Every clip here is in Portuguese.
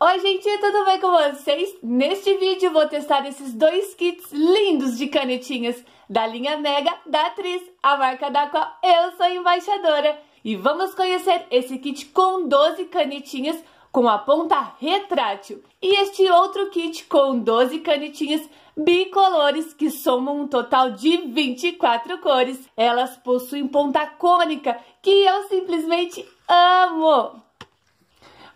Oi gente, tudo bem com vocês? Neste vídeo vou testar esses dois kits lindos de canetinhas da linha Mega da Atriz, a marca da qual eu sou embaixadora. E vamos conhecer esse kit com 12 canetinhas com a ponta retrátil e este outro kit com 12 canetinhas bicolores que somam um total de 24 cores. Elas possuem ponta cônica que eu simplesmente amo!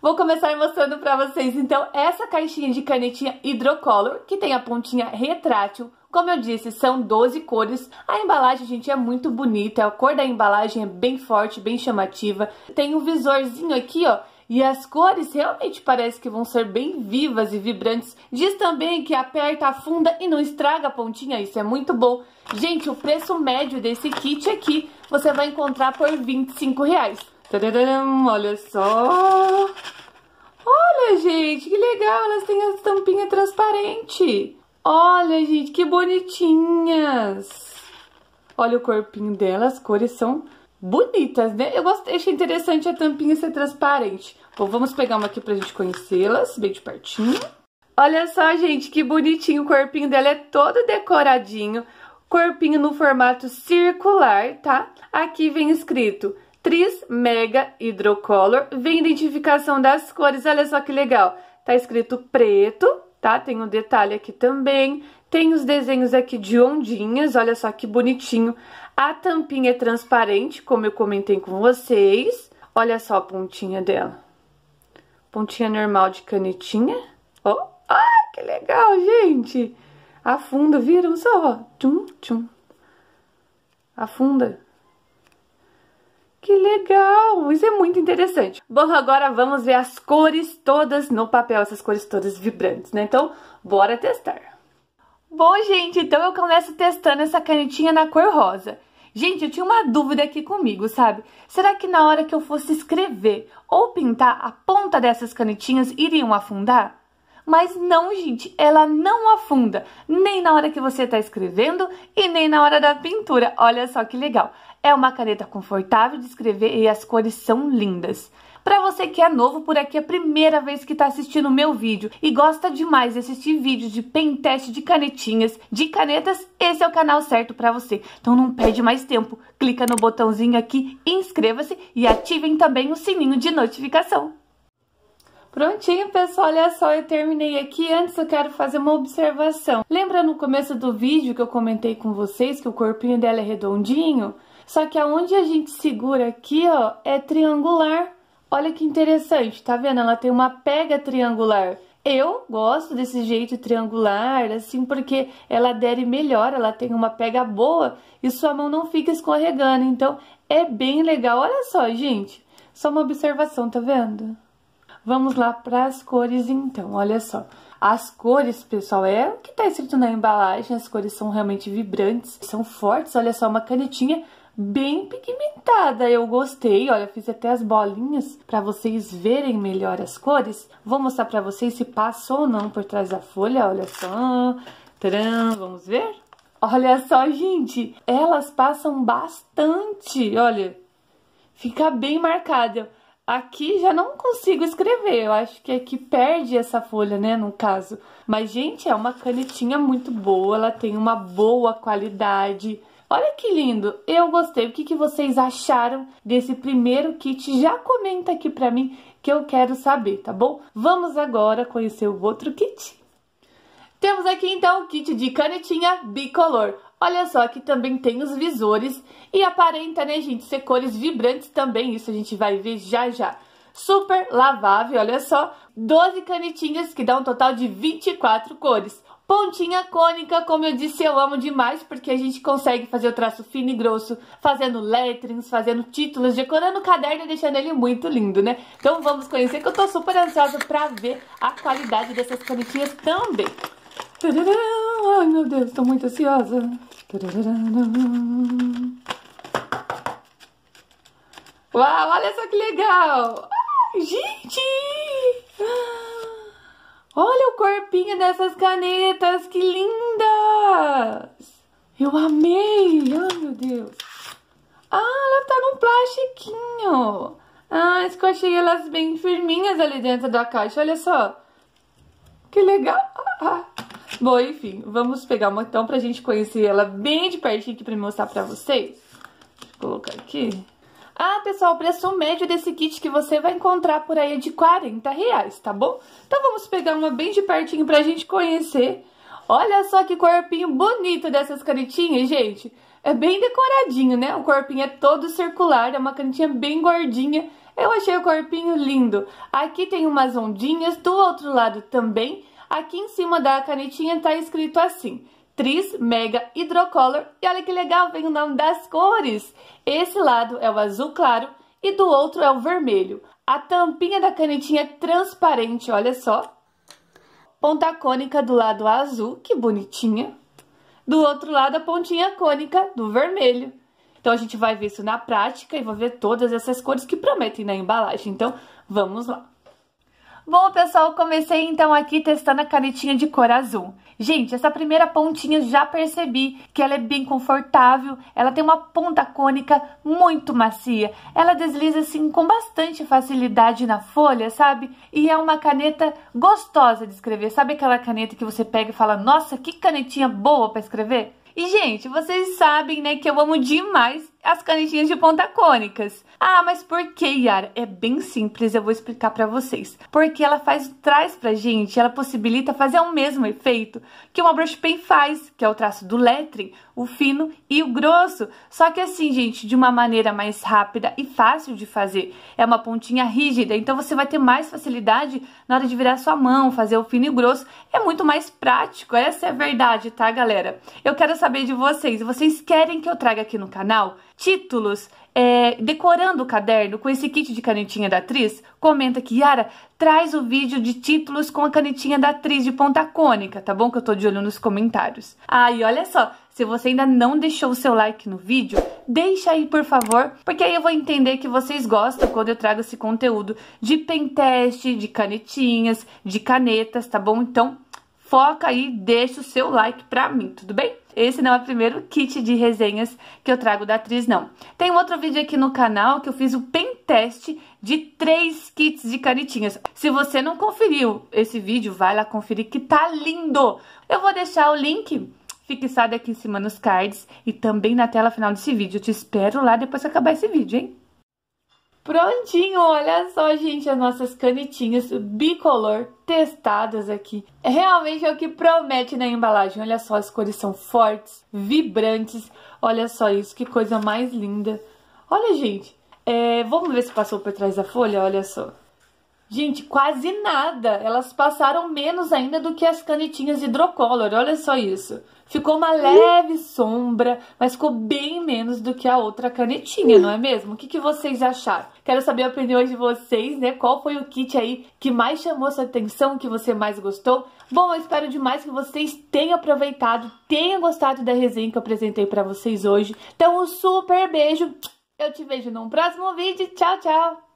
Vou começar mostrando para vocês, então, essa caixinha de canetinha hidrocolor, que tem a pontinha retrátil, como eu disse, são 12 cores. A embalagem, gente, é muito bonita. A cor da embalagem é bem forte, bem chamativa. Tem um visorzinho aqui, ó, e as cores realmente parece que vão ser bem vivas e vibrantes. Diz também que aperta, afunda e não estraga a pontinha, isso é muito bom. Gente, o preço médio desse kit aqui você vai encontrar por 25 olha só! Olha, gente, que legal! Elas têm a tampinha transparente. Olha, gente, que bonitinhas! Olha o corpinho delas, as cores são bonitas, né? Eu achei interessante a tampinha ser transparente. Bom, vamos pegar uma aqui pra gente conhecê-las, bem de pertinho. Olha só, gente, que bonitinho. O corpinho dela é todo decoradinho. Corpinho no formato circular, tá? Aqui vem escrito Tris Mega Hydrocolor. Vem identificação das cores, olha só que legal. Tá escrito preto, tá? Tem um detalhe aqui também. Tem os desenhos aqui de ondinhas, olha só que bonitinho. A tampinha é transparente, como eu comentei com vocês. Olha só a pontinha dela. Pontinha normal de canetinha. Ó, oh, ah, que legal, gente! Afunda, viram só? Tchum, tchum. Afunda. Que legal! Isso é muito interessante. Bom, agora vamos ver as cores todas no papel, essas cores todas vibrantes, né? Então, bora testar. Bom, gente, então eu começo testando essa canetinha na cor rosa. Gente, eu tinha uma dúvida aqui comigo, sabe? Será que na hora que eu fosse escrever ou pintar, a ponta dessas canetinhas iriam afundar? Mas não, gente, ela não afunda, nem na hora que você está escrevendo e nem na hora da pintura. Olha só que legal. É uma caneta confortável de escrever e as cores são lindas. Para você que é novo por aqui, é a primeira vez que está assistindo o meu vídeo e gosta demais de assistir vídeos de pen teste de canetinhas, de canetas, esse é o canal certo para você. Então não perde mais tempo, clica no botãozinho aqui, inscreva-se e ativem também o sininho de notificação. Prontinho, pessoal, olha só, eu terminei aqui. Antes eu quero fazer uma observação. Lembra no começo do vídeo que eu comentei com vocês que o corpinho dela é redondinho? Só que aonde a gente segura aqui, ó, é triangular. Olha que interessante, tá vendo? Ela tem uma pega triangular. Eu gosto desse jeito triangular, assim, porque ela adere melhor, ela tem uma pega boa e sua mão não fica escorregando. Então, é bem legal. Olha só, gente, só uma observação, tá vendo? Vamos lá para as cores então, olha só. As cores, pessoal, é o que está escrito na embalagem, as cores são realmente vibrantes, são fortes, olha só, uma canetinha bem pigmentada, eu gostei, olha, fiz até as bolinhas para vocês verem melhor as cores. Vou mostrar para vocês se passou ou não por trás da folha, olha só, Tcharam, vamos ver? Olha só, gente, elas passam bastante, olha, fica bem marcada. Aqui já não consigo escrever, eu acho que é que perde essa folha, né, no caso. Mas, gente, é uma canetinha muito boa, ela tem uma boa qualidade. Olha que lindo, eu gostei. O que, que vocês acharam desse primeiro kit? Já comenta aqui pra mim que eu quero saber, tá bom? Vamos agora conhecer o outro kit. Temos aqui então o kit de canetinha bicolor. Olha só, que também tem os visores e aparenta, né, gente, ser cores vibrantes também. Isso a gente vai ver já já. Super lavável, olha só, 12 canetinhas que dá um total de 24 cores. Pontinha cônica, como eu disse, eu amo demais, porque a gente consegue fazer o traço fino e grosso, fazendo letterings, fazendo títulos, decorando o caderno e deixando ele muito lindo, né? Então vamos conhecer, que eu tô super ansiosa pra ver a qualidade dessas canetinhas também. Ai meu Deus, estou muito ansiosa. Uau, olha só que legal! Ai, gente! Olha o corpinho dessas canetas, que lindas! Eu amei! Ai meu Deus! Ah, ela tá num plastiquinho! Ah, escochei elas bem firminhas ali dentro da caixa, olha só! Que legal! Ah, ah. Bom, enfim, vamos pegar uma então pra gente conhecer ela bem de pertinho aqui pra mostrar pra vocês. Deixa eu colocar aqui. Ah, pessoal, o preço médio desse kit que você vai encontrar por aí é de 40 reais, tá bom? Então vamos pegar uma bem de pertinho pra gente conhecer. Olha só que corpinho bonito dessas canetinhas, gente. É bem decoradinho, né? O corpinho é todo circular, é uma canetinha bem gordinha. Eu achei o corpinho lindo. Aqui tem umas ondinhas, do outro lado também. Aqui em cima da canetinha tá escrito assim, Tris Mega Hydrocolor. E olha que legal, vem o nome das cores. Esse lado é o azul claro e do outro é o vermelho. A tampinha da canetinha é transparente, olha só. Ponta cônica do lado azul, que bonitinha. Do outro lado, a pontinha cônica do vermelho. Então, a gente vai ver isso na prática e vou ver todas essas cores que prometem na embalagem. Então, vamos lá. Bom, pessoal, comecei então aqui testando a canetinha de cor azul. Gente, essa primeira pontinha já percebi que ela é bem confortável, ela tem uma ponta cônica muito macia, ela desliza assim com bastante facilidade na folha, sabe? E é uma caneta gostosa de escrever, sabe aquela caneta que você pega e fala, nossa, que canetinha boa para escrever? E gente, vocês sabem, né, que eu amo demais as canetinhas de ponta cônicas. Ah, mas por que, Yara? É bem simples, eu vou explicar para vocês. Porque ela faz traz pra gente, ela possibilita fazer o mesmo efeito que uma brush pen faz, que é o traço do lettering, o fino e o grosso. Só que assim, gente, de uma maneira mais rápida e fácil de fazer. É uma pontinha rígida, então você vai ter mais facilidade na hora de virar sua mão, fazer o fino e o grosso. É muito mais prático, essa é a verdade, tá, galera? Eu quero saber de vocês, vocês querem que eu traga aqui no canal? títulos, é, decorando o caderno com esse kit de canetinha da atriz, comenta que Yara traz o vídeo de títulos com a canetinha da atriz de ponta cônica, tá bom? Que eu tô de olho nos comentários. Ah, e olha só, se você ainda não deixou o seu like no vídeo, deixa aí por favor, porque aí eu vou entender que vocês gostam quando eu trago esse conteúdo de penteste, de canetinhas, de canetas, tá bom? Então foca aí, deixa o seu like pra mim, tudo bem? Esse não é o primeiro kit de resenhas que eu trago da atriz, não. Tem um outro vídeo aqui no canal que eu fiz o pen teste de três kits de canetinhas. Se você não conferiu esse vídeo, vai lá conferir que tá lindo! Eu vou deixar o link fixado aqui em cima nos cards e também na tela final desse vídeo. Eu te espero lá depois que acabar esse vídeo, hein? Prontinho, olha só, gente, as nossas canetinhas bicolor testadas aqui. É realmente é o que promete na né, embalagem. Olha só, as cores são fortes, vibrantes. Olha só isso, que coisa mais linda. Olha, gente, é, vamos ver se passou por trás da folha, olha só. Gente, quase nada. Elas passaram menos ainda do que as canetinhas hidrocolor. Olha só isso. Ficou uma leve sombra, mas ficou bem menos do que a outra canetinha, não é mesmo? O que, que vocês acharam? Quero saber a opinião de vocês, né? Qual foi o kit aí que mais chamou sua atenção, que você mais gostou? Bom, eu espero demais que vocês tenham aproveitado, tenham gostado da resenha que eu apresentei pra vocês hoje. Então, um super beijo. Eu te vejo num próximo vídeo. Tchau, tchau!